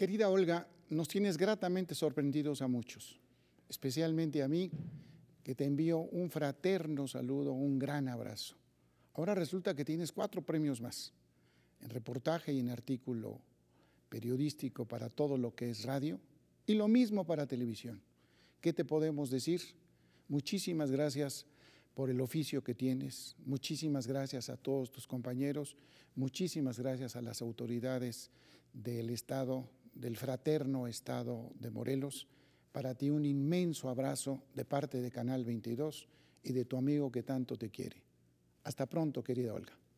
Querida Olga, nos tienes gratamente sorprendidos a muchos, especialmente a mí, que te envío un fraterno saludo, un gran abrazo. Ahora resulta que tienes cuatro premios más, en reportaje y en artículo periodístico para todo lo que es radio, y lo mismo para televisión. ¿Qué te podemos decir? Muchísimas gracias por el oficio que tienes, muchísimas gracias a todos tus compañeros, muchísimas gracias a las autoridades del Estado del fraterno estado de Morelos. Para ti un inmenso abrazo de parte de Canal 22 y de tu amigo que tanto te quiere. Hasta pronto, querida Olga.